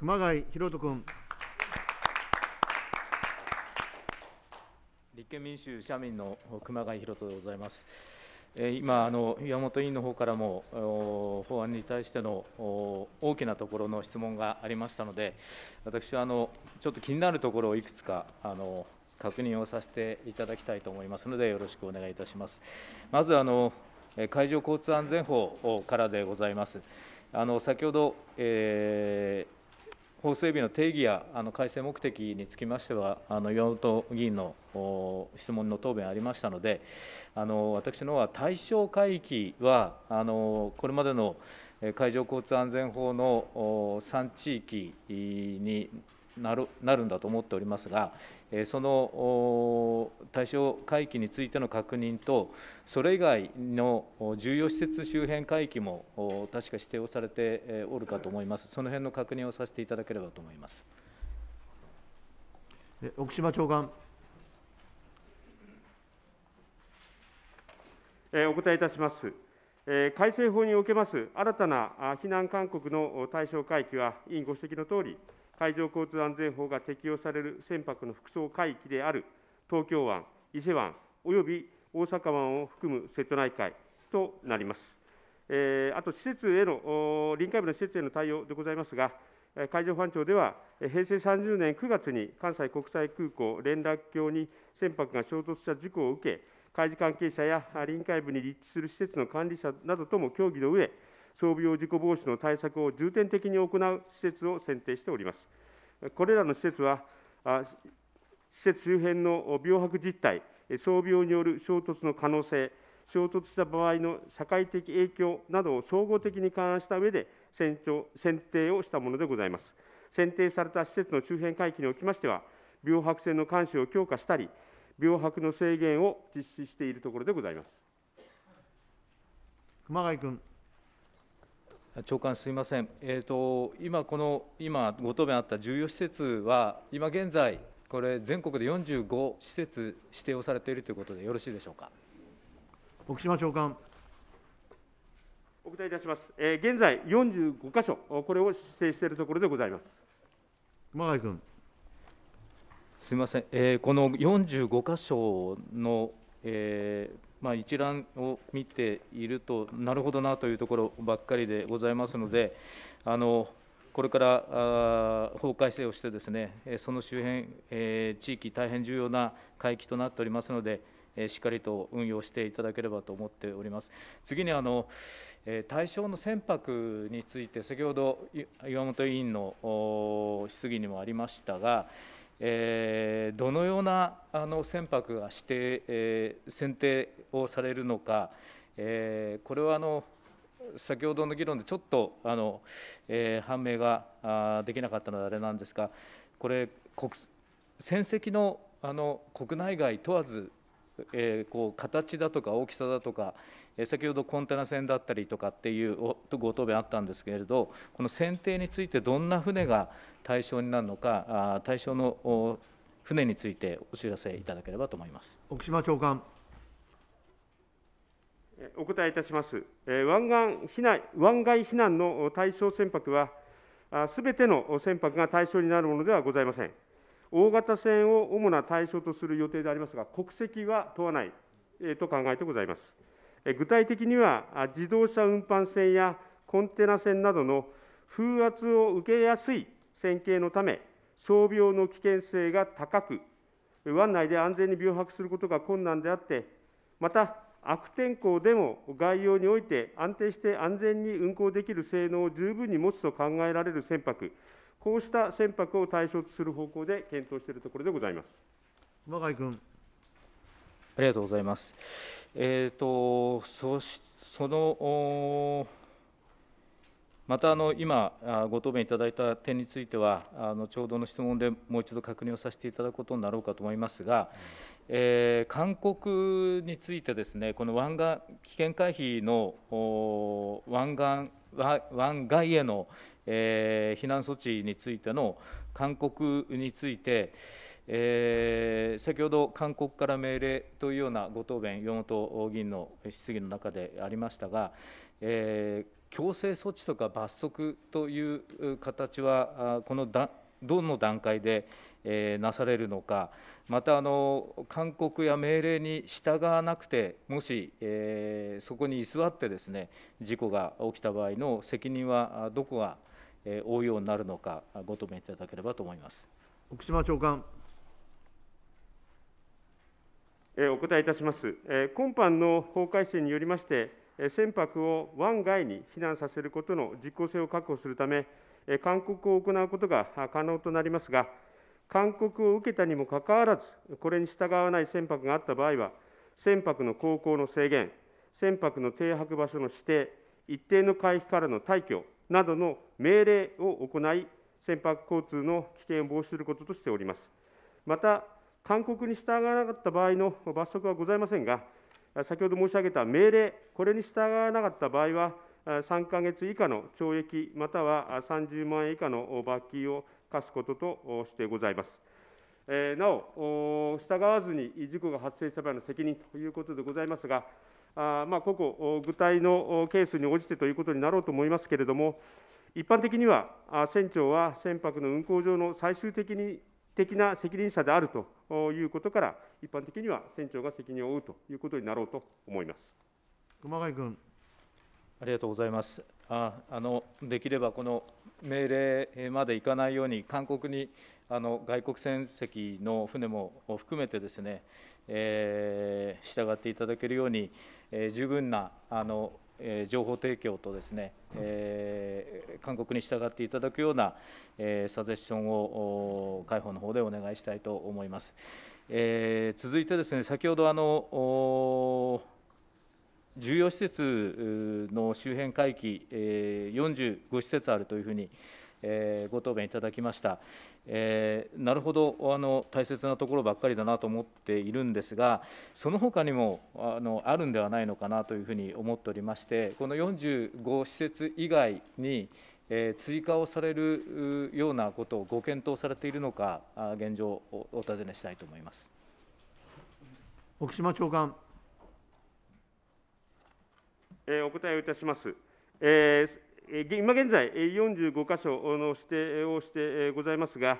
熊谷博人君。立憲民主社民の熊谷博人でございます。今あの、岩本委員の方からも法案に対しての大きなところの質問がありましたので、私はあのちょっと気になるところをいくつかあの確認をさせていただきたいと思いますので、よろしくお願いいたします。まずあの海上交通安全法からでございます。あの先ほど、えー法整備の定義やあの改正目的につきましては、あの岩本議員の質問の答弁ありましたので、あの私のは対象海域は、あのこれまでの海上交通安全法の3地域になるなるんだと思っておりますが、その対象海域についての確認と、それ以外の重要施設周辺海域も確か指定をされておるかと思います、その辺の確認をさせていただければと思います奥島長官。お答えいたします。改正法におけます新たな避難勧告の対象海域は、委員ご指摘のとおり、海上交通安全法が適用される船舶の複層海域である東京湾、伊勢湾および大阪湾を含む瀬戸内海となります。えー、あと施設への、臨海部の施設への対応でございますが、海上保安庁では、平成30年9月に関西国際空港連絡橋に船舶が衝突した事故を受け、海事関係者や臨海部に立地する施設の管理者などとも協議の上、傷病事故防止の対策を重点的に行う施設を選定しております。これらの施設は、施設周辺の病泊実態、備病による衝突の可能性、衝突した場合の社会的影響などを総合的に勘案した上で選定をしたものでございます。選定された施設の周辺海域におきましては、病白線の監視を強化したり、病白の制限を実施しているところでございます。熊谷君。長官すみません、えーと、今、この今、ご答弁あった重要施設は、今現在、これ、全国で45施設指定をされているということで、よろしいでしょうか徳島長官。お答えいたします、えー、現在、45箇所、これを指定しているところでございます熊谷君。すみません、えー、この45箇所の、えー、まあ、一覧を見ていると、なるほどなというところばっかりでございますので、あのこれから法改正をして、ですねその周辺、えー、地域、大変重要な海域となっておりますので、しっかりと運用していただければと思っております。次にあの、対象の船舶について、先ほど岩本委員の質疑にもありましたが、えー、どのようなあの船舶が指定、えー、選定をされるのか、えー、これはあの先ほどの議論でちょっとあの、えー、判明があできなかったのであれなんですが、これ、国船籍のあの国内外問わずえー、こう形だとか大きさだとか、えー、先ほどコンテナ船だったりとかっていうご答弁あったんですけれどこの選定についてどんな船が対象になるのかあ対象の船についてお知らせいただければと思います奥島長官お答えいたします。湾岸避難湾外避難の対象船舶は、すべての船舶が対象になるものではございません。大型船を主な対象とする予定でありますが、国籍は問わないと考えてございます。具体的には、自動車運搬船やコンテナ船などの風圧を受けやすい船型のため、装病の危険性が高く、湾内で安全に病泊することが困難であって、また、悪天候でも概要において安定して安全に運航できる性能を十分に持つと考えられる船舶、こうした船舶を対象とする方向で検討しているところでございます。熊谷君ありがとうございます。えーと、とそしそのまたあの今、ご答弁いただいた点については、あのちょうどの質問でもう一度確認をさせていただくことになろうかと思いますが、えー、韓国について、ですねこの湾岸危険回避の湾岸湾岸へのえー、避難措置についての勧告について、えー、先ほど勧告から命令というようなご答弁、岩本議員の質疑の中でありましたが、えー、強制措置とか罰則という形は、このだどの段階で、えー、なされるのか、またあの勧告や命令に従わなくて、もし、えー、そこに居座ってですね事故が起きた場合の責任はどこが応用になるのか、ご答弁いただければと思います奥島長官。お答えいたします。今般の法改正によりまして、船舶を湾外に避難させることの実効性を確保するため、勧告を行うことが可能となりますが、勧告を受けたにもかかわらず、これに従わない船舶があった場合は、船舶の航行の制限、船舶の停泊場所の指定、一定の海域からの退去などの命令を行い、船舶交通の危険を防止することとしております。また、勧告に従わなかった場合の罰則はございませんが、先ほど申し上げた命令、これに従わなかった場合は、3か月以下の懲役、または30万円以下の罰金を課すこととしてございます。なお、従わずに事故が発生した場合の責任ということでございますが、あまあ、個々具体のケースに応じてということになろうと思いますけれども、一般的には船長は船舶の運航上の最終的に的な責任者であるということから、一般的には船長が責任を負うということになろうと思います熊谷君。ありがとうございます。ああのできればこの命令までいかないように、韓国にあの外国船籍の船も含めてですね、え従っていただけるように、え十分なあの、え情報提供とですね、えー、勧告に従っていただくような、えサジェッションを解放の方でお願いしたいと思います。え続いてですね先ほどあの重要施設の周辺海域、45施設あるというふうにえご答弁いただきました、えー、なるほどあの大切なところばっかりだなと思っているんですがその他にもあのあるんではないのかなというふうに思っておりましてこの45施設以外に、えー、追加をされるようなことをご検討されているのか現状をお尋ねしたいと思います奥島長官、えー、お答えをいたします、えー今現在、45箇所の指定をしてございますが、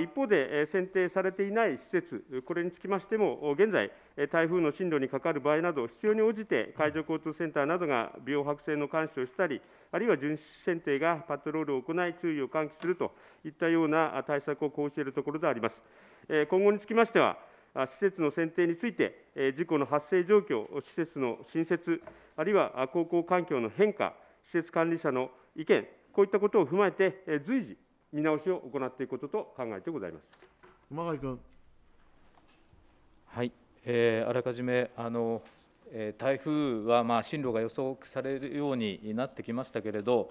一方で選定されていない施設、これにつきましても、現在、台風の進路にかかる場合など、必要に応じて海上交通センターなどが美容白線の監視をしたり、あるいは巡視船艇がパトロールを行い、注意を喚起するといったような対策を講じているところであります。今後につきましては、施設の選定について、事故の発生状況、施設の新設、あるいは航行環境の変化、施設管理者の意見、こういったことを踏まえて、随時、見直しを行っていくことと考えてございます。熊谷君はい、えー、あらかじめあの、えー、台風はまあ進路が予想されるようになってきましたけれど、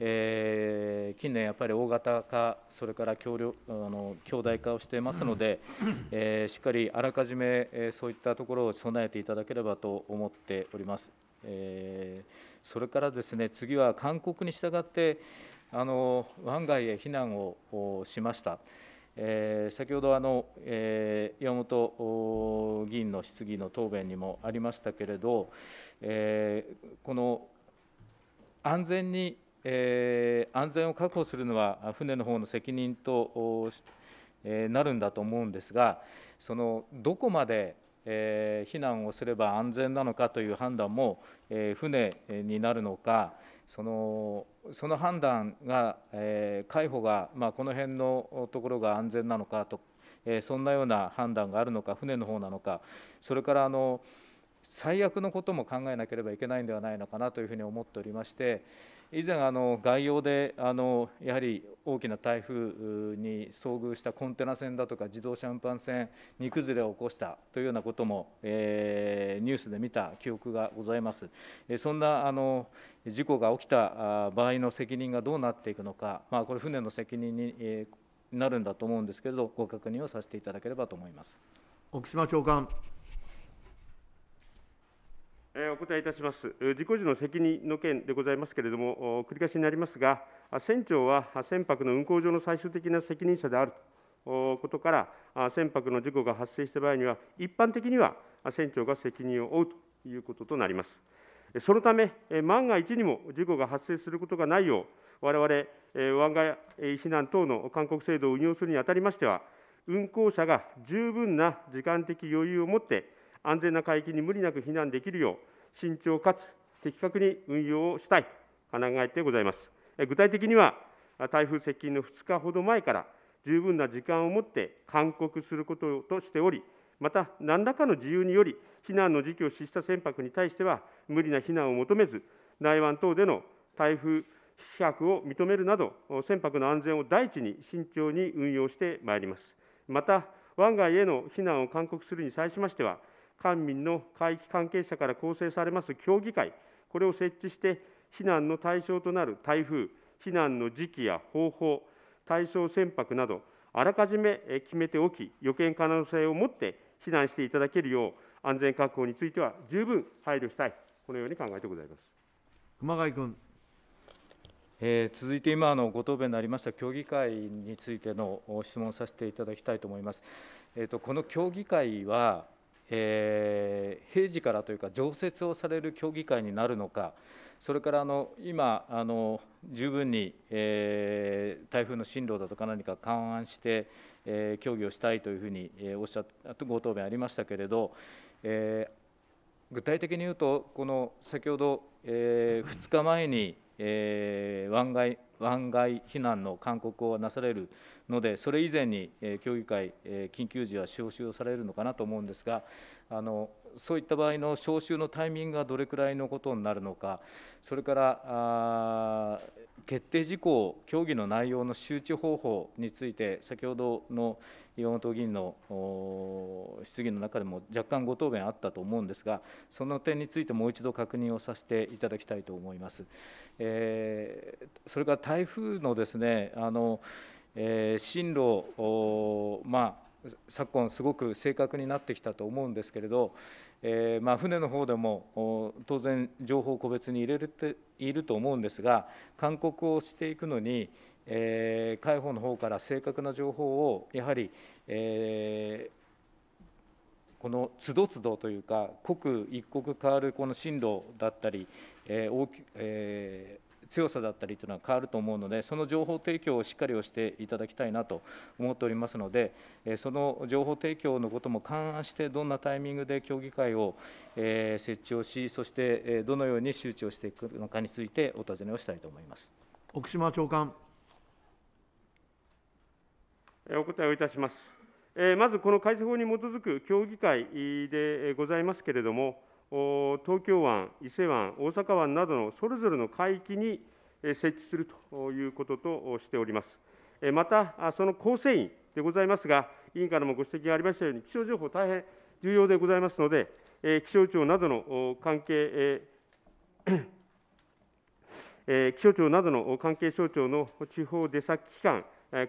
えー、近年やっぱり大型化それから強力あの強大化をしていますので、えー、しっかりあらかじめ、えー、そういったところを備えていただければと思っております。えーそれからですね次は勧告に従ってあの湾外へ避難をしました。えー、先ほどあの、えー、山本議員の質疑の答弁にもありましたけれど、えー、この安全に、えー、安全を確保するのは船の方の責任と、えー、なるんだと思うんですが、そのどこまでえ避難をすれば安全なのかという判断も、え船になるのか、そのその判断が、えー、海保が、まあ、この辺のところが安全なのかと、えー、そんなような判断があるのか、船の方なのか、それからあの最悪のことも考えなければいけないんではないのかなというふうに思っておりまして、以前あの概要であのやはり大きな台風に遭遇したコンテナ船だとか自動車運搬船荷崩れを起こしたというようなことも、えー、ニュースで見た記憶がございます。そんなあの事故が起きた場合の責任がどうなっていくのか、まあ、これ船の責任に、えー、なるんだと思うんですけれどご確認をさせていただければと思います。奥島長官お答えいたします。事故時の責任の件でございますけれども、繰り返しになりますが、船長は船舶の運航上の最終的な責任者であるとことから、船舶の事故が発生した場合には、一般的には船長が責任を負うということとなります。そのため、万が一にも事故が発生することがないよう、我々、湾岸避難等の勧告制度を運用するにあたりましては、運航者が十分な時間的余裕を持って、安全な海域に無理なく避難できるよう、慎重かつ的確に運用をしたいと考えてございます。具体的には、台風接近の2日ほど前から、十分な時間をもって勧告することとしており、また、何らかの自由により、避難の時期を失した船舶に対しては、無理な避難を求めず、内湾等での台風飛躍を認めるなど、船舶の安全を第一に慎重に運用してまいります。また、湾外への避難を勧告するに際しましては、官民の海域関係者から構成されます協議会、これを設置して、避難の対象となる台風、避難の時期や方法、対象船舶など、あらかじめ決めておき、予見可能性を持って避難していただけるよう、安全確保については十分配慮したい、このように考えてございます熊谷君。えー、続いて今のご答弁になりました協議会についての質問をさせていただきたいと思います。えーとこの協議会はえー、平時からというか、常設をされる協議会になるのか、それからあの今あの、十分に、えー、台風の進路だとか何か勘案して、えー、協議をしたいというふうに、えー、おっしゃったご答弁ありましたけれど、えー、具体的に言うと、この先ほど、えー、2日前に、えー、湾外湾外避難の勧告をなされるので、それ以前に、えー、協議会、えー、緊急時は招集されるのかなと思うんですが、あのそういった場合の招集のタイミングがどれくらいのことになるのか、それから決定事項、協議の内容の周知方法について、先ほどの岩本議員の質疑の中でも若干ご答弁あったと思うんですが、その点についてもう一度確認をさせていただきたいと思います。えー、それから台風のですねあの、えー、進路、まあ昨今すごく正確になってきたと思うんですけれど、えー、まあ、船の方でも当然情報を個別に入れるていると思うんですが勧告をしていくのに、えー、海保の方から正確な情報をやはり、えーこのつどつどというか、刻一刻変わるこの進路だったり、えーえ強さだったりというのは変わると思うので、その情報提供をしっかりをしていただきたいなと思っておりますので、その情報提供のことも勘案して、どんなタイミングで協議会を設置をし、そしてどのように周知をしていくのかについて、お尋ねをしたいと思います奥島長官。お答えをいたします。まずこの改正法に基づく協議会でございますけれども、東京湾、伊勢湾、大阪湾などのそれぞれの海域に設置するということとしております。また、その構成員でございますが、委員からもご指摘がありましたように、気象情報、大変重要でございますので、気象庁などの関係、気象庁などの関係省庁の地方出先機関、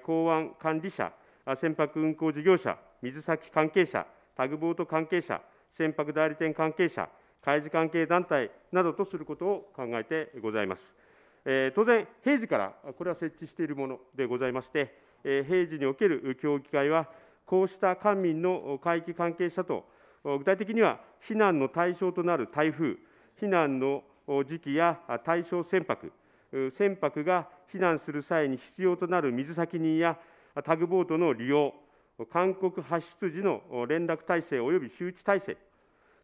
港湾管理者、船舶運航事業者、水先関係者、タグボート関係者、船舶代理店関係者、海事関係団体などとすることを考えてございます。えー、当然、平時からこれは設置しているものでございまして、えー、平時における協議会は、こうした官民の海域関係者と、具体的には避難の対象となる台風、避難の時期や対象船舶、船舶が避難する際に必要となる水先人やタグボートの利用、勧告発出時の連絡体制及び周知体制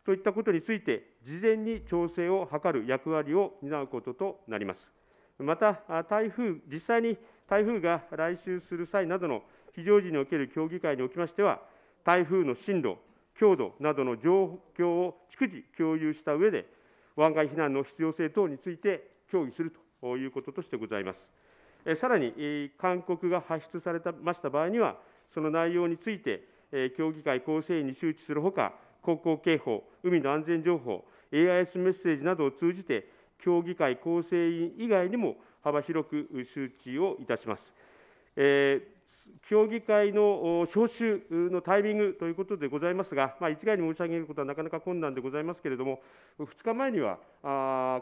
といったことについて、事前に調整を図る役割を担うこととなります。また、台風、実際に台風が来襲する際などの非常時における協議会におきましては、台風の進路、強度などの状況を逐次共有した上で、湾岸避難の必要性等について協議するということとしてございます。さらに、勧告が発出されました場合には、その内容について、協議会構成員に周知するほか、航行警報、海の安全情報、AIS メッセージなどを通じて、協議会構成員以外にも幅広く周知をいたします。えー、協議会の招集のタイミングということでございますが、まあ、一概に申し上げることはなかなか困難でございますけれども、2日前には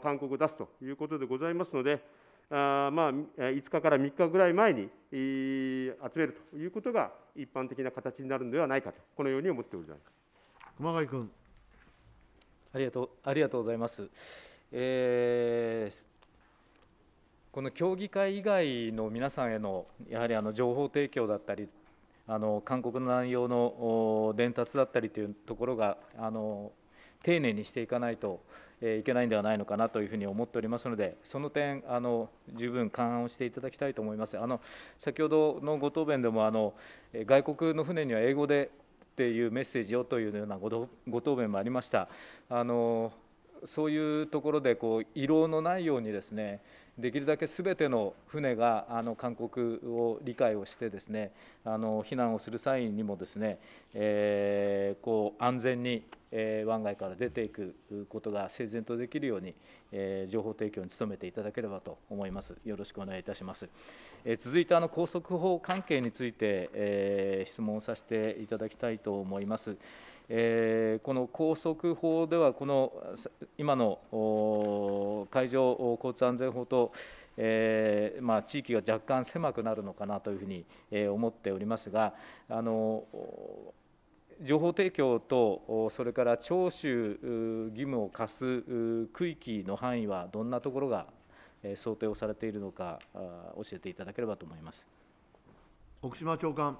勧告を出すということでございますので、あまあ、5日から3日ぐらい前に集めるということが一般的な形になるのではないかと、このように思っております熊谷君ありがとう。ありがとうございます、えー、この協議会以外の皆さんへの、やはりあの情報提供だったり、あの勧告の内容の伝達だったりというところがあの丁寧にしていかないとえいけないんではないのかなというふうに思っておりますので、その点、あの十分勘案をしていただきたいと思います。あの先ほどのご答弁でもあの外国の船には英語でっていうメッセージをというようなご答弁もありました。あのそういうところでこう、異論のないようにですね、できるだけすべての船があの勧告を理解をしてですねあの避難をする際にもですね、えー、こう安全に、えー、湾外から出ていくことが整然とできるように、えー、情報提供に努めていただければと思いますよろしくお願いいたします、えー、続いてあの高速法関係について、えー、質問させていただきたいと思います。えー、この高速法では、この今の海上交通安全法と、えーまあ、地域が若干狭くなるのかなというふうに、えー、思っておりますが、あの情報提供と、それから徴収義務を課す区域の範囲はどんなところが想定をされているのか、教えていただければと思います。奥島長官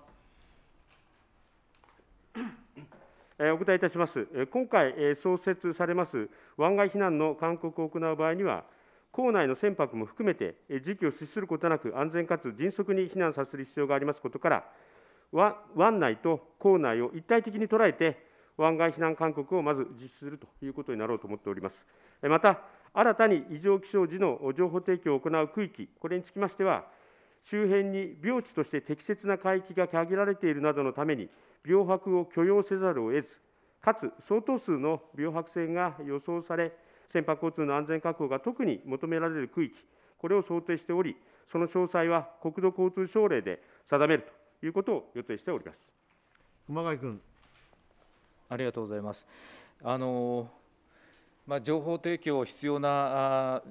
お答えいたします。今回創設されます湾岸避難の勧告を行う場合には、港内の船舶も含めて、時期を失することなく、安全かつ迅速に避難させる必要がありますことから、湾内と港内を一体的に捉えて、湾岸避難勧告をまず実施するということになろうと思っております。また、新たに異常気象時の情報提供を行う区域、これにつきましては、周辺に病地として適切な海域が限られているなどのために、病白を許容せざるを得ず、かつ相当数の病白船が予想され、船舶交通の安全確保が特に求められる区域、これを想定しており、その詳細は国土交通省令で定めるということを予定しております熊谷君。ありがとうございます。あのまあ、情報提供必要な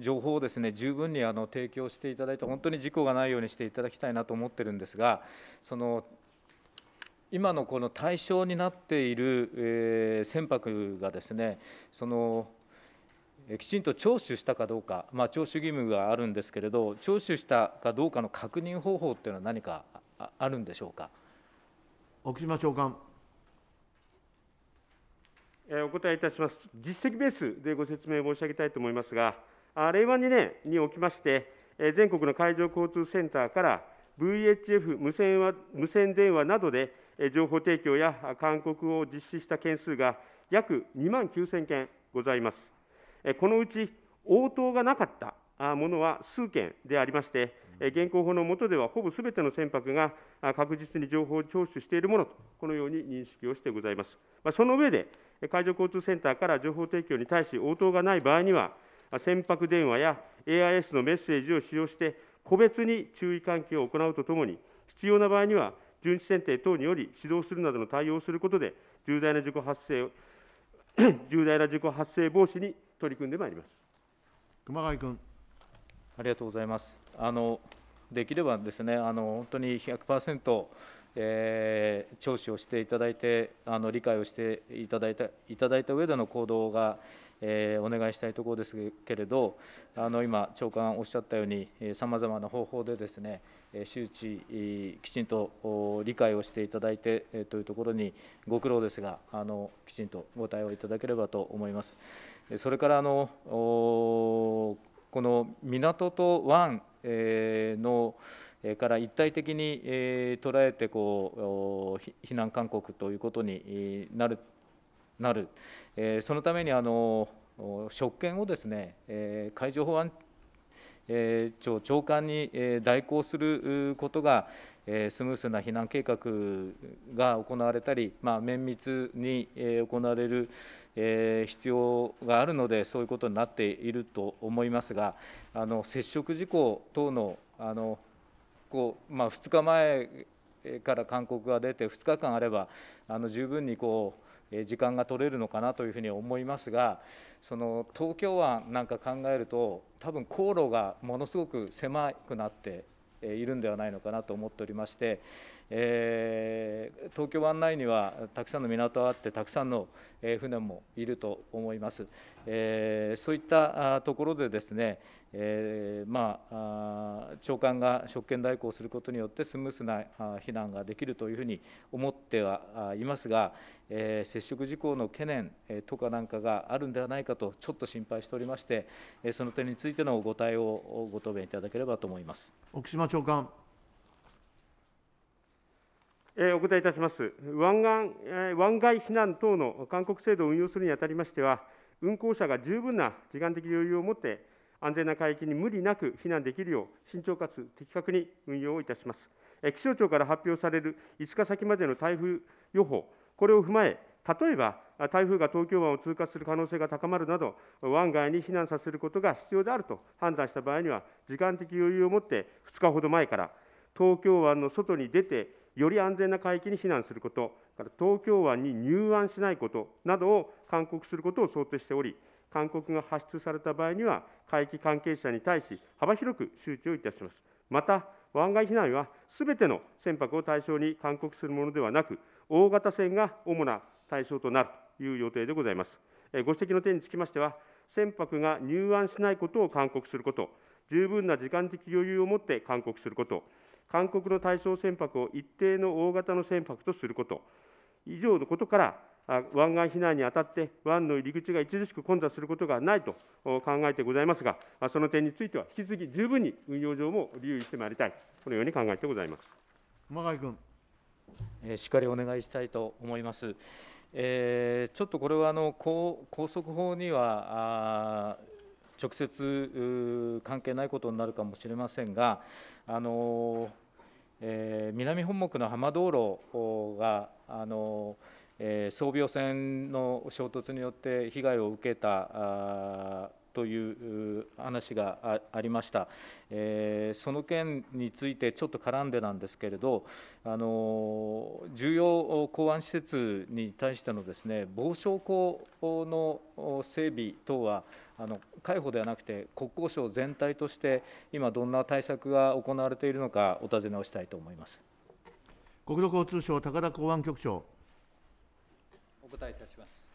情報をですね十分にあの提供していただいて、本当に事故がないようにしていただきたいなと思ってるんですが、その今のこの対象になっている、えー、船舶がですね、そのきちんと聴取したかどうか、まあ、聴取義務があるんですけれど、聴取したかどうかの確認方法というのは何かあるんでしょうか奥島長官。お答えいたします。実績ベースでご説明申し上げたいと思いますが、令和2年におきまして、全国の海上交通センターから VHF 無線は無線電話などで情報提供や勧告を実施した件数が約2万9000件ございます。このうち応答がなかったものは数件でありまして、現行法の下ではほぼすべての船舶が確実に情報を聴取しているものと、このように認識をしてございます。その上で、海上交通センターから情報提供に対し応答がない場合には、船舶電話や AIS のメッセージを使用して、個別に注意喚起を行うとともに、必要な場合には、巡視選定等により指導するなどの対応をすることで、重大な事故発生 重大な事故発生防止に取り組んでまいります熊谷君。ありがとうございます。あのできればですね、あの本当に100%、えー、聴取をしていただいて、あの理解をしていただいたいただいた上での行動が、えー、お願いしたいところですけれど、あの今、長官おっしゃったように、さまざまな方法でですね、周知、きちんと理解をしていただいてというところに、ご苦労ですが、あのきちんとご対応いただければと思います。それからあのこの港と湾のから一体的に捉えてこう避難勧告ということになるなる、えそのためにあの職権をですね、え海上保安庁長官に代行することが、スムースな避難計画が行われたり、まあ、綿密に行われる必要があるので、そういうことになっていると思いますが、あの接触事故等のあのこう、まあ、2日前から勧告が出て、2日間あれば、あの十分にこう、時間が取れるのかなというふうに思いますがその東京湾なんか考えると多分航路がものすごく狭くなっているんではないのかなと思っておりましてえー、東京湾内にはたくさんの港があってたくさんの船もいると思います、えー、そういったところでですね、えー、まあ、長官が職権代行することによってスムースな避難ができるというふうに思ってはいますが、え接触事項の懸念とかなんかがあるんではないかとちょっと心配しておりましてその点についてのご対応をご答弁いただければと思います奥島長官お答えいたします。湾岸湾外避難等の勧告制度を運用するにあたりましては、運航者が十分な時間的余裕を持って、安全な海域に無理なく避難できるよう、慎重かつ的確に運用をいたします。気象庁から発表される5日先までの台風予報、これを踏まえ、例えば台風が東京湾を通過する可能性が高まるなど、湾外に避難させることが必要であると判断した場合には、時間的余裕を持って2日ほど前から、東京湾の外に出て、より安全な海域に避難すること、から東京湾に入湾しないことなどを勧告することを想定しており、勧告が発出された場合には、海域関係者に対し、幅広く周知をいたします。また、湾岸避難はすべての船舶を対象に勧告するものではなく、大型船が主な対象となるという予定でございます。ご指摘の点につきましては、船舶が入湾しないことを勧告すること、十分な時間的余裕を持って勧告すること、韓国の対象船舶を一定の大型の船舶とすること、以上のことから、湾岸避難にあたって、湾の入り口が著しく混雑することがないと考えてございますが、その点については、引き続き十分に運用上も留意してまいりたい、このように考えてございます熊谷君。しっかりお願いしたいと思います。えー、ちょっとこれはあの高高速法には直接関係ないことになるかもしれませんが、あのえー、南本木の浜道路が、あのえー、病船の衝突によって被害を受けたという話がありました、えー、その件についてちょっと絡んでなんですけれど、あの重要港湾施設に対してのです、ね、防潮溝の整備等は、あの海保ではなくて国交省全体として今どんな対策が行われているのかお尋ねをしたいと思います国土交通省高田公安局長お答えいたします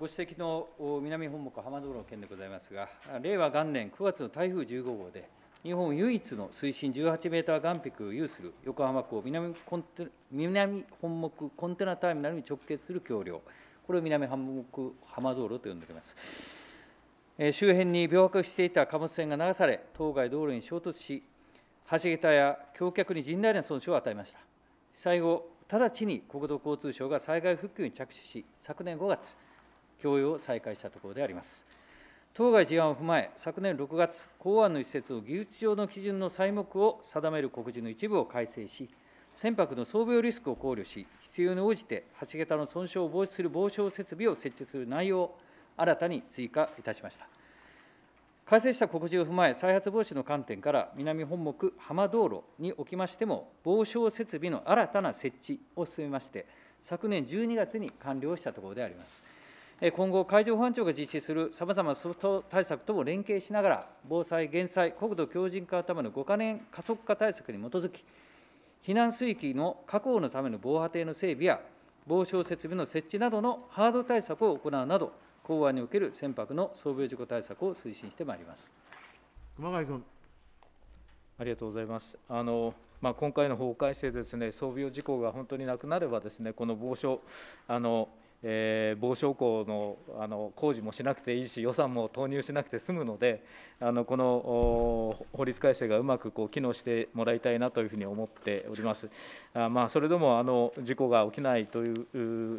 ご指摘の南本木浜道路の件でございますが令和元年9月の台風15号で日本唯一の水深18メーター岸壁を有する横浜港南コンテ南本木コンテナターミナルに直結する橋梁これを南本木浜道路と呼んでおります。周辺に漂白していた貨物船が流され、当該道路に衝突し、橋桁や橋脚に甚大な損傷を与えました。被災後、直ちに国土交通省が災害復旧に着手し、昨年5月、供与を再開したところであります。当該事案を踏まえ、昨年6月、港湾の施設を技術上の基準の材目を定める告示の一部を改正し、船舶の装備リスクを考慮し、必要に応じて橋桁の損傷を防止する防傷設備を設置する内容を新たに追加いたしました。改正した告示を踏まえ、再発防止の観点から、南本木浜道路におきましても、防潮設備の新たな設置を進めまして、昨年12月に完了したところであります。今後、海上保安庁が実施するさまざまなソフト対策とも連携しながら、防災・減災、国土強靭化のための5か年加速化対策に基づき、避難水域の確保のための防波堤の整備や、防潮設備の設置などのハード対策を行うなど、港湾における船舶の創病事故対策を推進してまいります。熊谷君ありがとうございます。あのまあ、今回の法改正でですね、装備用事故が本当になくなればですね、この防止あのえー、防止工のあの工事もしなくていいし、予算も投入しなくて済むので、あのこの法律改正がうまくこう機能してもらいたいなというふうに思っております。あまあ、それでもあの事故が起きないという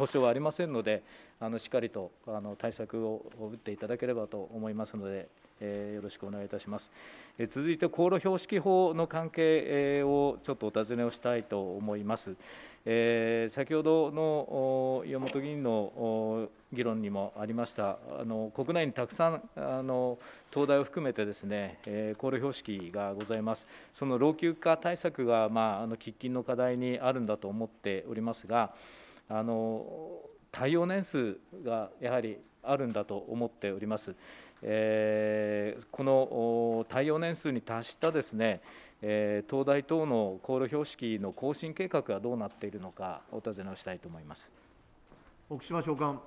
保証はありませんので、あのしっかりとあの対策を打っていただければと思いますので、えー、よろしくお願いいたします。えー、続いて航路標識法の関係をちょっとお尋ねをしたいと思います。えー、先ほどの岩本議員の議論にもありました、あの国内にたくさんあの東大を含めてですね、えー、航路標識がございます、その老朽化対策が、まあ、あの喫緊の課題にあるんだと思っておりますが、あの対応年数がやはりあるんだと思っております。えー、この対応年数に達したですね、えー、東大等の航路標識の更新計画はどうなっているのか、お尋ねをしたいと思います奥島長官。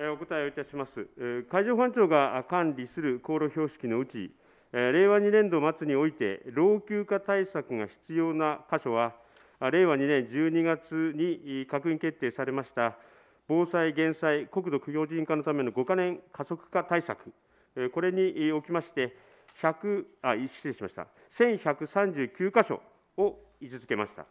お答えをいたします。海上保安庁が管理する航路標識のうち、令和2年度末において、老朽化対策が必要な箇所は、令和2年12月に閣議決定されました防災・減災、国土強人化のための5か年加速化対策、これにおきまして、1あ失礼しました、1139箇所を位置づけました。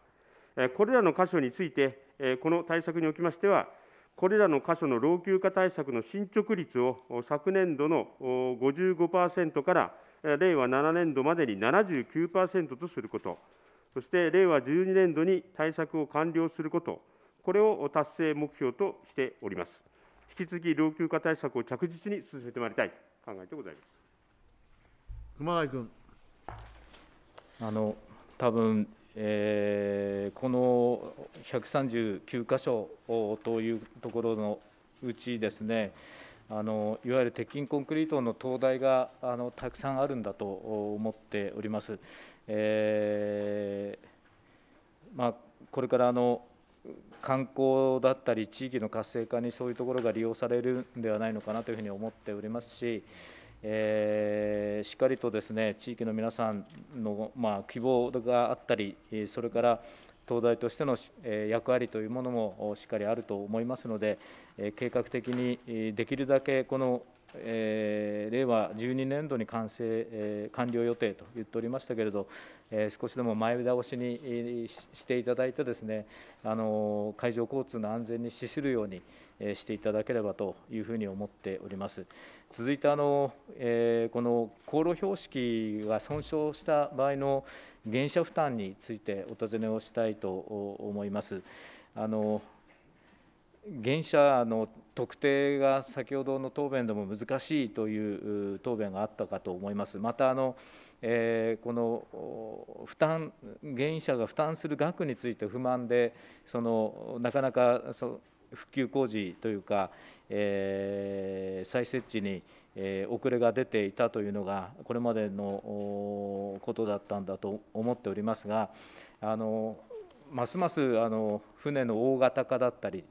これらの箇所について、この対策におきましては、これらの箇所の老朽化対策の進捗率を昨年度の55%から令和7年度までに79%とすること。そして令和12年度に対策を完了すること、これを達成目標としております。引き続き老朽化対策を着実に進めてまいりたい考えてございます熊谷君。あの多分えー、この139箇所というところのうちですねあのいわゆる鉄筋コンクリートの灯台があのたくさんあるんだと思っております。えー、まあ、これからあの観光だったり地域の活性化にそういうところが利用されるんではないのかなというふうに思っておりますし、えー、しっかりとですね地域の皆さんの、まあ、希望があったりそれから東大としての役割というものもしっかりあると思いますので計画的にできるだけこの令和12年度に完成、完了予定と言っておりましたけれど、少しでも前倒しにしていただいてですね、あの海上交通の安全に資するようにしていただければというふうに思っております。続いてあの、えこの航路標識が損傷した場合の減車負担についてお尋ねをしたいと思います。あの原社の特定が先ほどの答弁でも難しいという答弁があったかと思います。またあのえー、この負担原因者が負担する額について不満でそのなかなかそ復旧工事というか、えー、再設置に、えー、遅れが出ていたというのがこれまでのことだったんだと思っておりますがあのますますあの船の大型化だったり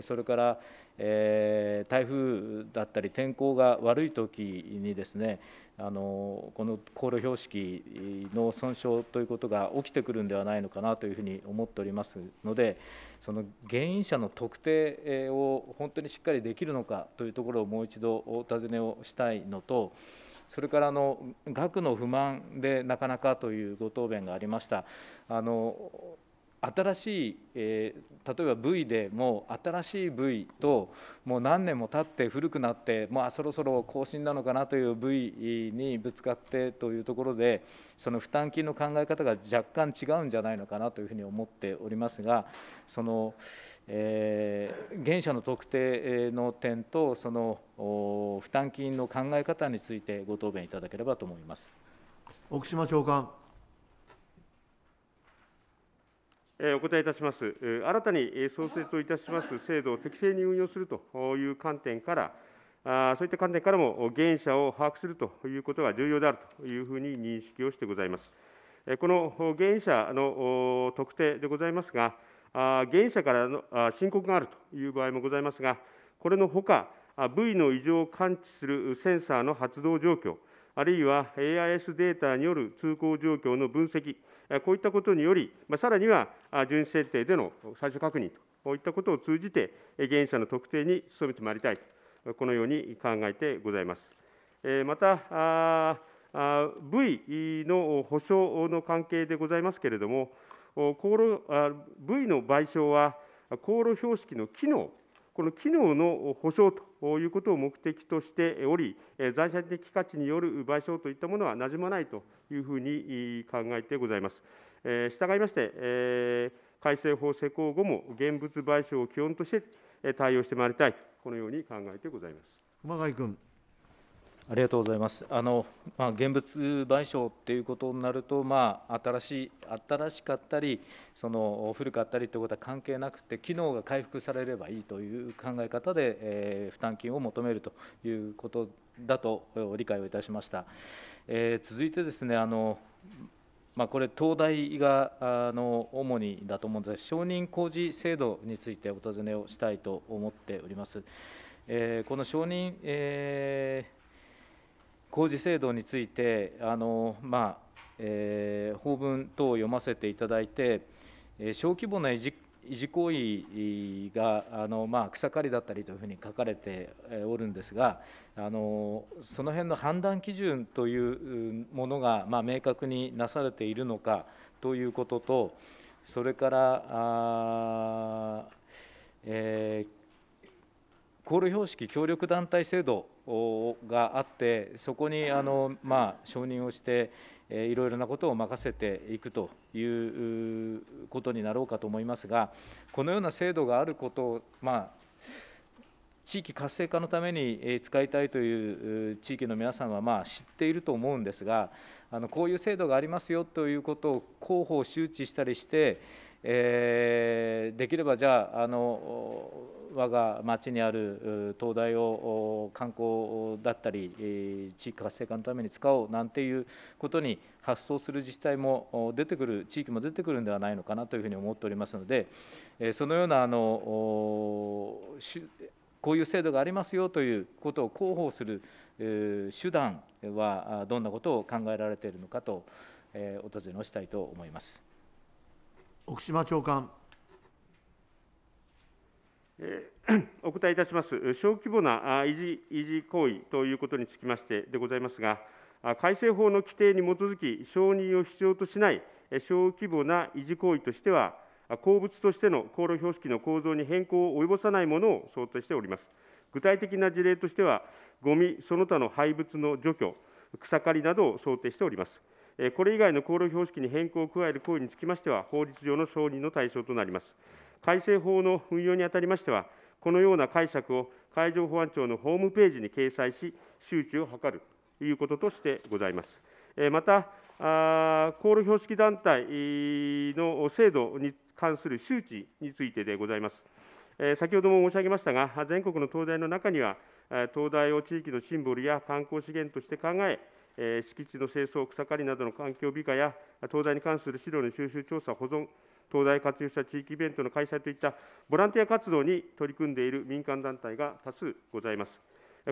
それから、え台風だったり天候が悪い時にですねあのこの航路標識の損傷ということが起きてくるんではないのかなというふうに思っておりますのでその原因者の特定を本当にしっかりできるのかというところをもう一度お尋ねをしたいのとそれからあの額の不満でなかなかというご答弁がありました。あの新しい、えー、例えば V でも新しい部位ともう何年も経って古くなってまあそろそろ更新なのかなという部位にぶつかってというところでその負担金の考え方が若干違うんじゃないのかなというふうに思っておりますがその、えー、現社の特定の点とその負担金の考え方についてご答弁いただければと思います。奥島長官お答えいたします。新たに創設をいたします制度を適正に運用するという観点から、そういった観点からも、現者を把握するということが重要であるというふうに認識をしてございます。この現者の特定でございますが、現者からの申告があるという場合もございますが、これのほか、部位の異常を感知するセンサーの発動状況、あるいは AIS データによる通行状況の分析、こういったことにより、さらには順次設定での最初確認といったことを通じて、原因者の特定に努めてまいりたいと、このように考えてございます。また、V の補償の関係でございますけれども、航路 V の賠償は、航路標識の機能この機能の保障ということを目的としており、財産的価値による賠償といったものはなじまないというふうに考えてございます。従いまして、改正法施行後も現物賠償を基本として対応してまいりたい、このように考えてございます。熊谷君。ありがとうございますあの、まあ、現物賠償ということになると、まあ、新しい新しかったりその古かったりということは関係なくて機能が回復されればいいという考え方で、えー、負担金を求めるということだと理解をいたしました。えー、続いてですねあのまあ、これ、東大があの主にだと思うんですが、承認工事制度についてお尋ねをしたいと思っております。えー、この承認、えー工事制度についてあの、まあえー、法文等を読ませていただいて、えー、小規模な維持維持行為があの、まあ、草刈りだったりというふうに書かれておるんですがあのその辺の判断基準というものが、まあ、明確になされているのかということとそれからあ、えーコール標識協力団体制度があってそこにあの、まあ、承認をしていろいろなことを任せていくということになろうかと思いますがこのような制度があることを、まあ、地域活性化のために使いたいという地域の皆さんはまあ知っていると思うんですがあのこういう制度がありますよということを広報周知したりしてえー、できればじゃああの我が町にある灯台を観光だったり地域活性化のために使おうなんていうことに発想する自治体も出てくる地域も出てくるんではないのかなというふうに思っておりますのでそのようなあのこういう制度がありますよということを広報する手段はどんなことを考えられているのかとお尋ねをしたいと思います。奥島長官。お答えいたします、小規模な維持維持行為ということにつきましてでございますが、改正法の規定に基づき、承認を必要としない小規模な維持行為としては、鉱物としての航路標識の構造に変更を及ぼさないものを想定しております。具体的な事例としては、ゴミその他の廃物の除去、草刈りなどを想定しております。これ以外の航路標識に変更を加える行為につきましては、法律上の承認の対象となります。改正法の運用にあたりましては、このような解釈を海上保安庁のホームページに掲載し、周知を図るということとしてございます。また、航路標識団体の制度に関する周知についてでございます。先ほども申し上げましたが、全国の灯台の中には、灯台を地域のシンボルや観光資源として考え、え敷地の清掃、草刈りなどの環境美化や、東大に関する資料の収集、調査、保存、東大活用した地域イベントの開催といったボランティア活動に取り組んでいる民間団体が多数ございます。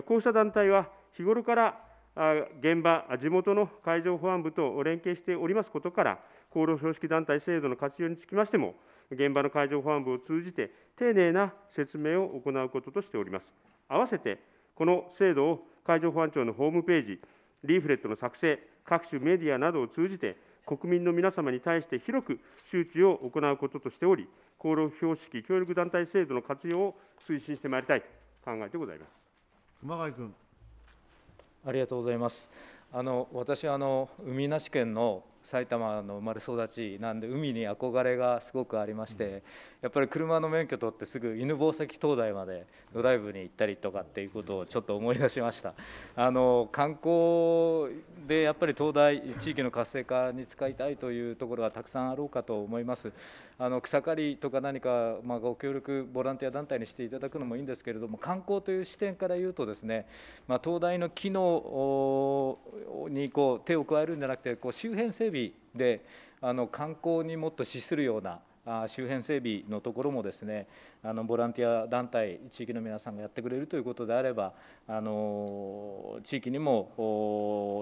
こうした団体は、日頃から現場、地元の海上保安部と連携しておりますことから、厚労標識団体制度の活用につきましても、現場の海上保安部を通じて、丁寧な説明を行うこととしております。合わせて、この制度を海上保安庁のホームページ、リーフレットの作成、各種メディアなどを通じて、国民の皆様に対して広く周知を行うこととしており、厚労標識協力団体制度の活用を推進してまいりたいと考えてございます熊谷君。ありがとうございます。あの私はあの海なし県の埼玉の生まれ育ちなんで海に憧れがすごくありまして、やっぱり車の免許取ってすぐ犬吠埼灯台までドライブに行ったりとかっていうことをちょっと思い出しましたあの観光でやっぱり灯台地域の活性化に使いたいというところはたくさんあろうかと思いますあの草刈りとか何か、まあ、ご協力ボランティア団体にしていただくのもいいんですけれども観光という視点から言うとですね、まあ、灯台の機能にこう手を加えるんじゃなくてこう周辺整備であの観光にもっと資するような周辺整備のところもですねあのボランティア団体地域の皆さんがやってくれるということであればあの地域にも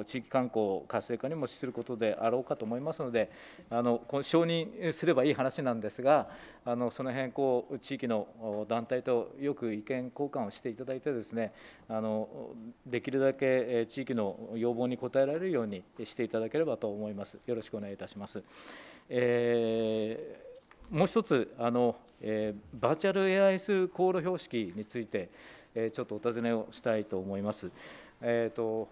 地域観光活性化にも資することであろうかと思いますのであの承認すればいい話なんですがあのその辺こう地域の団体とよく意見交換をしていただいてですねあのできるだけ地域の要望に応えられるようにしていただければと思います。よろしくお願いいたします。えーもう一つあの、えー、バーチャル AIS 航路標識について、えー、ちょっとお尋ねをしたいと思います。えーと、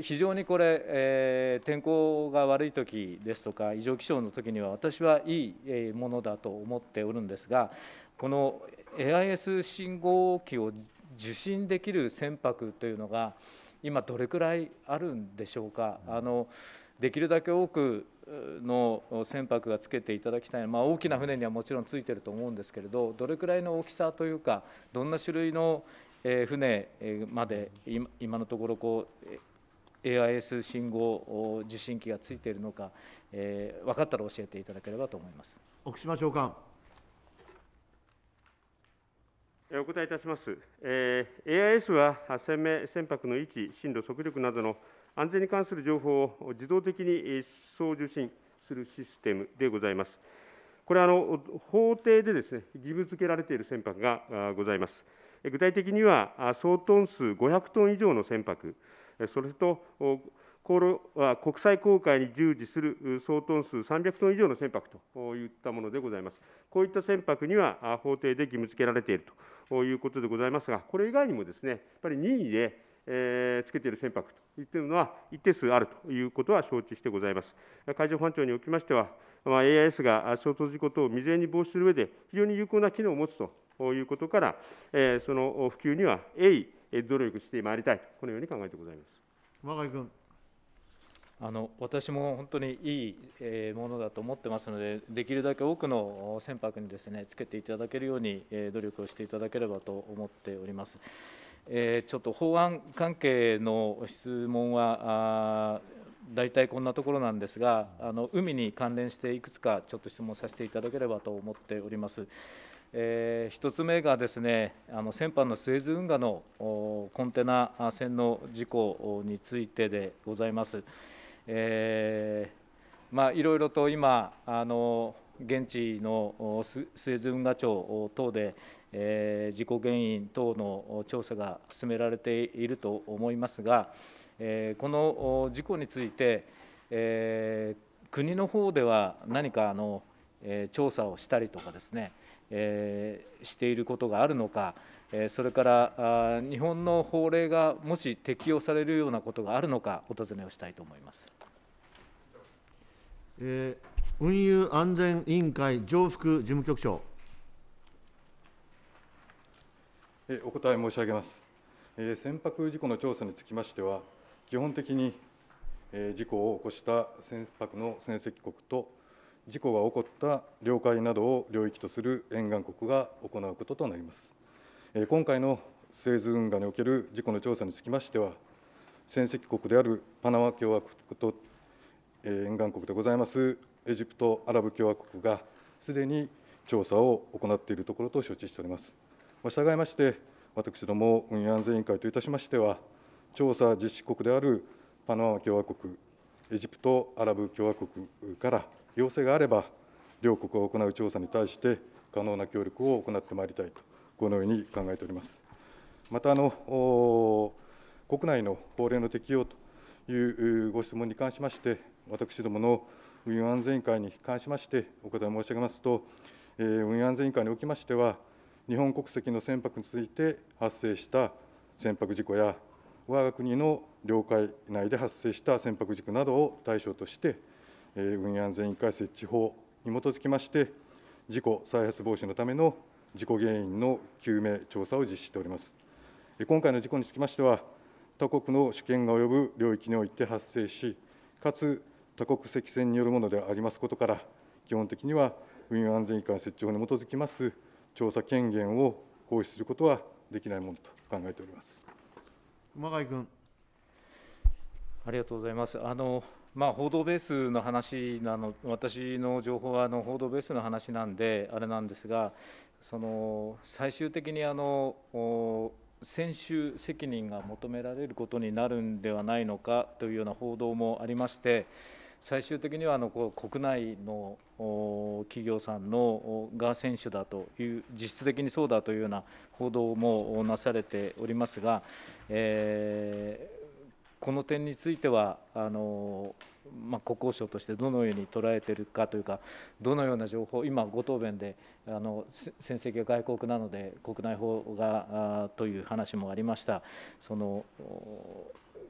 非常にこれ、えー、天候が悪い時ですとか異常気象の時には私はいいものだと思っておるんですがこの AIS 信号機を受信できる船舶というのが今どれくらいあるんでしょうか。あの、できるだけ多くの船舶がつけていただきたい、まあ、大きな船にはもちろんついてると思うんですけれどどれくらいの大きさというかどんな種類の船まで今のところこう AIS 信号受信機がついているのか、えー、分かったら教えていただければと思います奥島長官。お答えいたします。えー、AIS は船名、船舶の位置、進路、速力などの安全に関する情報を自動的に送受信するシステムでございます。これはあの法定でですね義務付けられている船舶がございます。具体的には、総トン数500トン以上の船舶、それと国際航海に従事する総トン数300トン以上の船舶といったものでございます。こういった船舶には法定で義務付けられているということでございますが、これ以外にもですね、やっぱり任意でえつけている船舶といったのは一定数あるということは承知してございます。海上保安庁におきましては、まあ、AIS が衝突事故等を未然に防止する上で、非常に有効な機能を持つということから、えその普及には鋭意努力してまいりたいと、このように考えてございます。熊谷君あの私も本当にいい、えものだと思ってますので、できるだけ多くの船舶にです、ね、つけていただけるように、え努力をしていただければと思っております。えー、ちょっと法案関係の質問は大体こんなところなんですがあの海に関連していくつかちょっと質問させていただければと思っております。えー、1つ目がですねあの先般のスエズ運河のコンテナ船の事故についてでございます。えー、まあ、いろいろと今あの現地のスエズ運河庁等で、え事故原因等の調査が進められていると思いますが、えこの事故について、え国の方では何かあの、え調査をしたりとかですね、えしていることがあるのか、えそれから日本の法令がもし適用されるようなことがあるのか、お尋ねをしたいと思います。え運輸安全委員会常副事務局長。お答え申し上げます。船舶事故の調査につきましては、基本的に事故を起こした船舶の船籍国と、事故が起こった領海などを領域とする沿岸国が行うこととなります。今回のスエズ運河における事故の調査につきましては、戦績国であるパナマ共和国と、え沿岸国でございますエジプト・アラブ共和国がすでに調査を行っているところと承知しております。したがいまして、私ども運輸安全委員会といたしましては、調査実施国であるパナマ共和国、エジプト・アラブ共和国から要請があれば、両国が行う調査に対して、可能な協力を行ってまいりたいと、このように考えております。またあの、国内の法令の適用というご質問に関しまして、私どもの運輸安全委員会に関しまして、お答え申し上げますと、運輸安全委員会におきましては、日本国籍の船舶について発生した船舶事故や、我が国の領海内で発生した船舶事故などを対象として、運輸安全委員会設置法に基づきまして、事故再発防止のための事故原因の究明・調査を実施しております。今回の事故につきましては、他国の主権が及ぶ領域において発生し、かつ多国籍船によるものでありますことから、基本的には運輸安全委員会設置法に基づきます調査権限を行使することはできないものと考えております熊谷君。ありがとうございます。あのまあ、報道ベースの話なの、私の情報はあの報道ベースの話なんで、あれなんですが、その最終的にあの先週責任が求められることになるんではないのかというような報道もありまして。最終的にはあのこう国内の企業さんのが選手だという実質的にそうだというような報道もなされておりますが、えー、この点についてはあのまあ、国交省としてどのように捉えているかというか、どのような情報、今、ご答弁で、あの先生が外国なので、国内法がという話もありました、その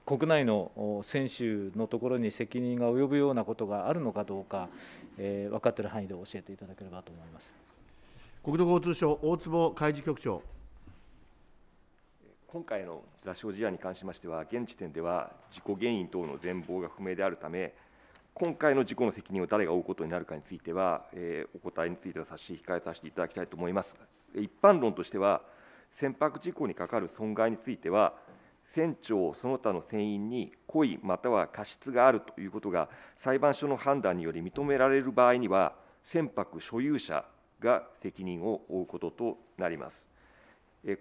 国内の選手のところに責任が及ぶようなことがあるのかどうか、えー、分かっている範囲で教えていただければと思います国土交通省、大坪海事局長。今回の座礁事案に関しましては、現時点では事故原因等の全貌が不明であるため、今回の事故の責任を誰が負うことになるかについては、えー、お答えについては差し控えさせていただきたいと思います。一般論としては、船舶事故にかかる損害については、船長その他の船員に故意または過失があるということが裁判所の判断により認められる場合には船舶所有者が責任を負うこととなります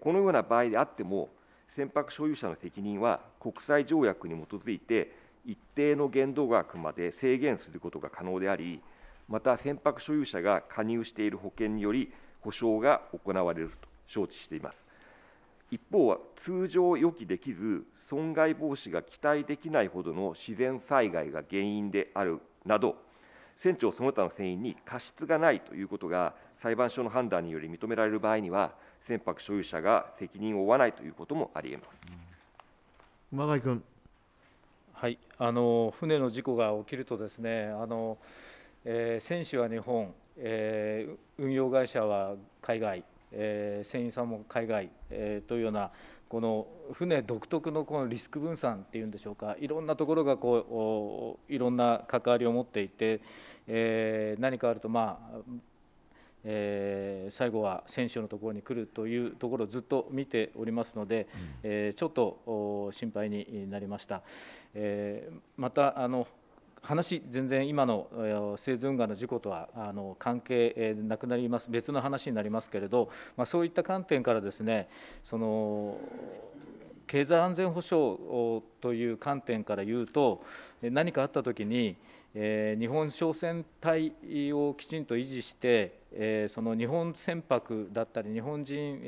このような場合であっても船舶所有者の責任は国際条約に基づいて一定の限度額まで制限することが可能でありまた船舶所有者が加入している保険により保証が行われると承知しています一方は通常予期できず損害防止が期待できないほどの自然災害が原因であるなど船長その他の船員に過失がないということが裁判所の判断により認められる場合には船舶所有者が責任を負わないということもありえます。熊谷君はいあの船の事故が起きるとですねあの、えー、船主は日本、えー、運用会社は海外えー、船員さんも海外、えー、というようなこの船独特のこのリスク分散っていうんでしょうかいろんなところがこういろんな関わりを持っていて、えー、何かあるとまあえー、最後は選手のところに来るというところをずっと見ておりますので、うん、えー、ちょっと心配になりました。えー、またあの話全然今の生存がの事故とはあの関係なくなります別の話になりますけれど、まあ、そういった観点からですねその経済安全保障という観点から言うと何かあったときに日本商船隊をきちんと維持してその日本船舶だったり日本人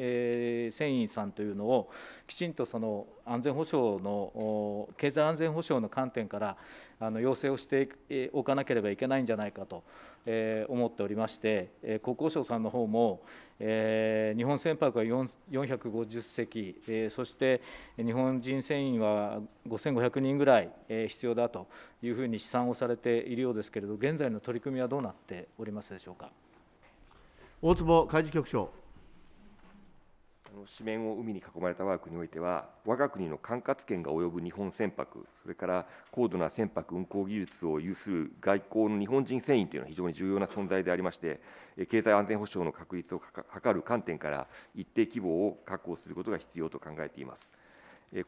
船員さんというのをきちんとその安全保障の経済安全保障の観点からあの要請をしておかなければいけないんじゃないかと、え思っておりまして、え国交省さんの方も、え日本船舶は450隻、えそして日本人船員は5500人ぐらい、え必要だというふうに試算をされているようですけれど、現在の取り組みはどうなっておりますでしょうか。大坪海事局長紙面を海に囲まれた我が国においては、我が国の管轄権が及ぶ日本船舶、それから高度な船舶運航技術を有する外交の日本人船員というのは非常に重要な存在でありまして、経済安全保障の確立を図る観点から、一定規模を確保することが必要と考えています。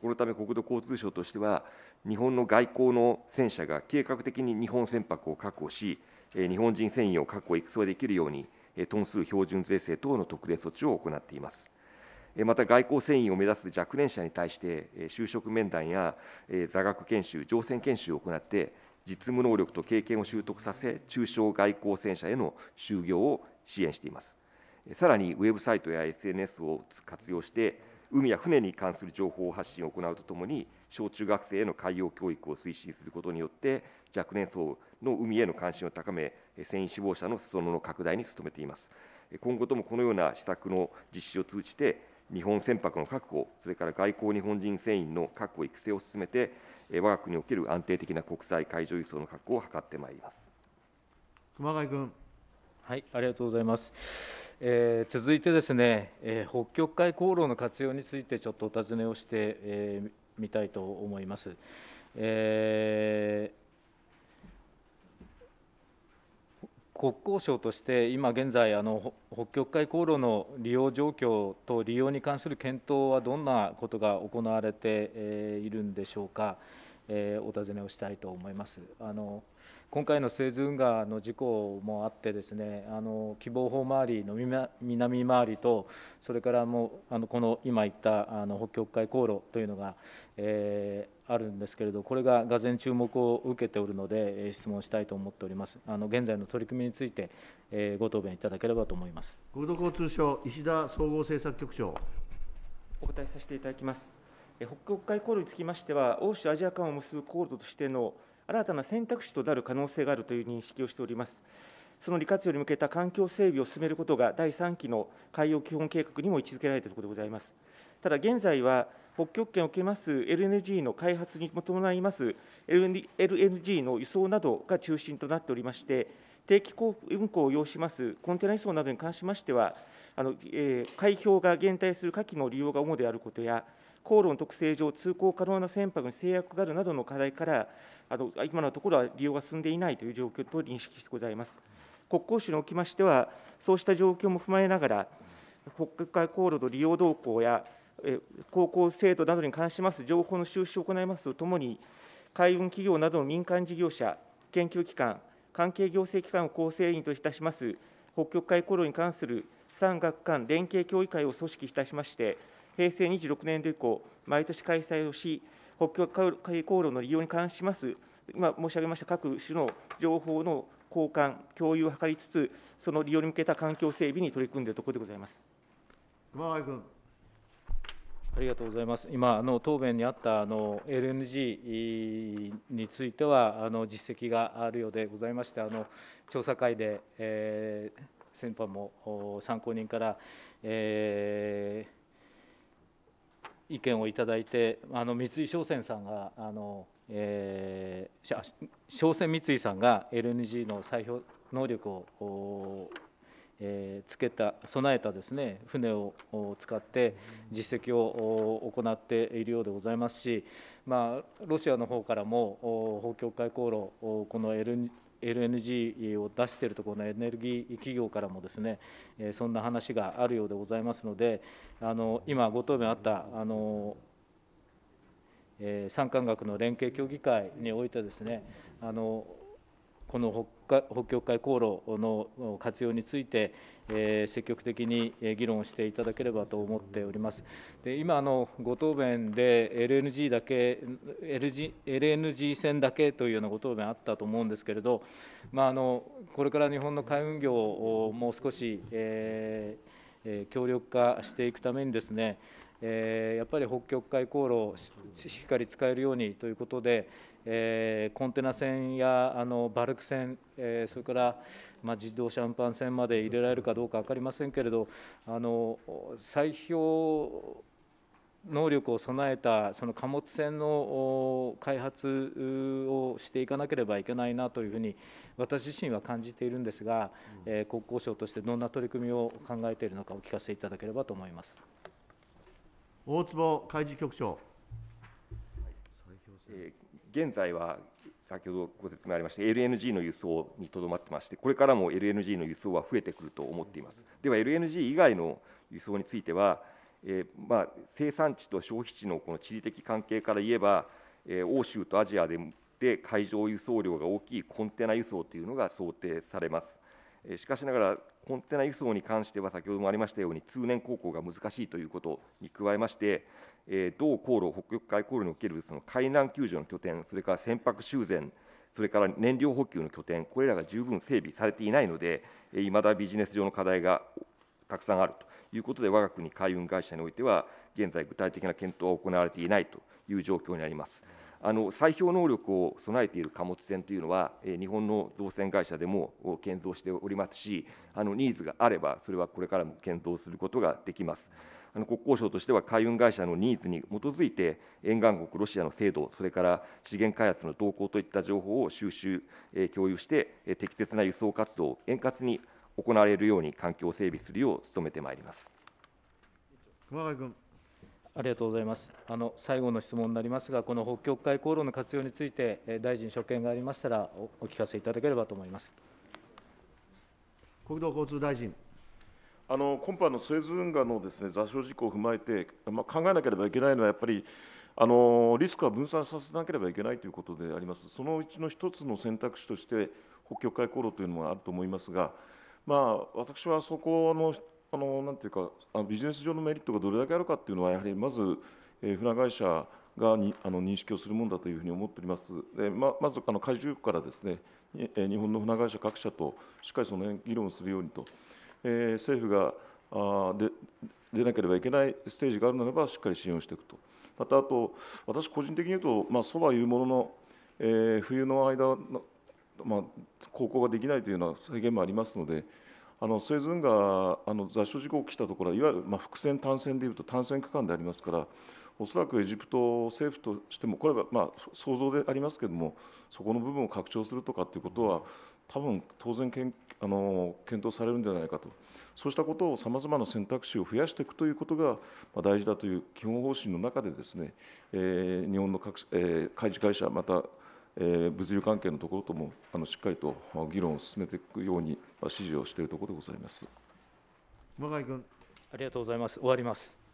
このため国土交通省としては、日本の外交の戦車が計画的に日本船舶を確保し、日本人船員を確保・育成できるように、トン数標準税制等の特例措置を行っています。また外交船員を目指す若年者に対して、就職面談や座学研修、乗船研修を行って、実務能力と経験を習得させ、中小外交船者への就業を支援しています。さらに、ウェブサイトや SNS を活用して、海や船に関する情報発信を行うとともに、小中学生への海洋教育を推進することによって、若年層の海への関心を高め、船員志望者の裾野の拡大に努めています。今後ともこのような施策の実施を通じて、日本船舶の確保、それから外交日本人船員の確保・育成を進めて、我が国における安定的な国際海上輸送の確保を図ってまいります熊谷君。はい、ありがとうございます。えー、続いてですね、えー、北極海航路の活用についてちょっとお尋ねをしてみ、えー、たいと思います。えー国交省として今現在あの北極海航路の利用状況と利用に関する検討はどんなことが行われているんでしょうか、えー、お尋ねをしたいと思います。あの今回のスエズ運河の事故もあってですねあの希望法周りの南回りとそれからもうあのこの今言ったあの北極海航路というのが、えー、あるんですけれどこれがが然注目を受けておるので質問したいと思っておりますあの現在の取り組みについてご答弁いただければと思います国土交通省石田総合政策局長お答えさせていただきます北国海航路につきましては欧州アジア間を結ぶ航路としての新たな選択肢となる可能性があるという認識をしておりますその利活用に向けた環境整備を進めることが第3期の海洋基本計画にも位置づけられているところでございますただ現在は北極圏におけます LNG の開発に伴います LNG の輸送などが中心となっておりまして、定期運行を要しますコンテナ輸送などに関しましては、あのえー、海氷が減退する下記の利用が主であることや、航路の特性上、通行可能な船舶に制約があるなどの課題から、あの今のところは利用が進んでいないという状況と認識してございます。国交省におきましては、そうした状況も踏まえながら、北海航路の利用動向や高校制度などに関します情報の収集を行いますとともに、海運企業などの民間事業者、研究機関、関係行政機関を構成員といたします北極海航路に関する産学官連携協議会を組織いたしまして、平成26年度以降、毎年開催をし、北極海航路の利用に関します、今申し上げました各種の情報の交換、共有を図りつつ、その利用に向けた環境整備に取り組んでいるところでございます。熊谷君。ありがとうございます。今あの答弁にあったあの LNG についてはあの実績があるようでございまして、あの調査会で、えー、先般も参考人から、えー、意見をいただいて、あの三井商船さんがあの、えー、商船三井さんが LNG の採用能力をえけた備えたですね船を使って実績を行っているようでございますし、まあ、ロシアの方からも北極海航路この LNG を出しているところのエネルギー企業からもですねそんな話があるようでございますのであの今ご答弁あったあの産官学の連携協議会においてですねあのこの北極海航路の活用について、積極的に議論をしていただければと思っております。で今の、ご答弁で LNG だけ、l n g 船だけというようなご答弁あったと思うんですけれど、まあ、あのこれから日本の海運業をもう少し、えー、強力化していくためにですね、やっぱり北極海航路をしっかり使えるようにということで、えー、コンテナ船やあのバルク船、えー、それから、まあ、自動車運搬船まで入れられるかどうか分かりませんけれど、あの砕氷能力を備えたその貨物船の開発をしていかなければいけないなというふうに私自身は感じているんですが、うん、えー、国交省としてどんな取り組みを考えているのかお聞かせいただければと思います大坪海事局長。現在は先ほどご説明ありました LNG の輸送にとどまってまして、これからも LNG の輸送は増えてくると思っています。では、LNG 以外の輸送については、えまあ、生産地と消費地のこの地理的関係から言えば、え欧州とアジアでで海上輸送量が大きいコンテナ輸送というのが想定されます。えしかしながら、コンテナ輸送に関しては、先ほどもありましたように、通年航行が難しいということに加えまして、えー、同航路、北極海航路におけるその海難救助の拠点、それから船舶修繕、それから燃料補給の拠点、これらが十分整備されていないので、いまだビジネス上の課題がたくさんあるということで、我が国海運会社においては、現在、具体的な検討は行われていないという状況にあります。あの氷能力を備えている貨物船というのは、日本の造船会社でも建造しておりますし、あのニーズがあれば、それはこれからも建造することができます。あの国交省としては海運会社のニーズに基づいて、沿岸国ロシアの制度、それから資源開発の動向といった情報を収集、え共有して、え適切な輸送活動を円滑に行われるように環境を整備するよう努めてまいります。熊谷君ありがとうございます。あの最後の質問になりますが、この北極海航路の活用について、大臣所見がありましたらお聞かせいただければと思います。国土交通大臣。あの今般のスエズ運河のです、ね、座礁事故を踏まえて、まあ、考えなければいけないのは、やっぱりあのリスクは分散させなければいけないということであります、そのうちの一つの選択肢として、北極海航路というのがあると思いますが、まあ、私はそこのあのなんていうかあの、ビジネス上のメリットがどれだけあるかというのは、やはりまず、えー、船会社がにあの認識をするものだというふうに思っております。でままずあの海中からですね、日本の船会社各社としっかりその辺議論するようにと。え政府があで出なければいけないステージがあるならばしっかり支援をしていくとまたあと私個人的に言うとそば、いうものの、えー、冬の間の、まあ、航行ができないというような制限もありますのであのスエズ運河あの座礁事故起きたところはいわゆる、まあ、伏線単線でいうと単線区間でありますからおそらくエジプト政府としてもこれはまあ想像でありますけれどもそこの部分を拡張するとかっていうことは多分当然けんあの検討されるんではないかと、そうしたことをさまざまな選択肢を増やしていくということが大事だという基本方針の中でです、ね、えー、日本の各、えー、開示会社、また、えー、物流関係のところともあのしっかりと議論を進めていくように指示をしているところでございます。熊谷君ありがとうございます。終わります。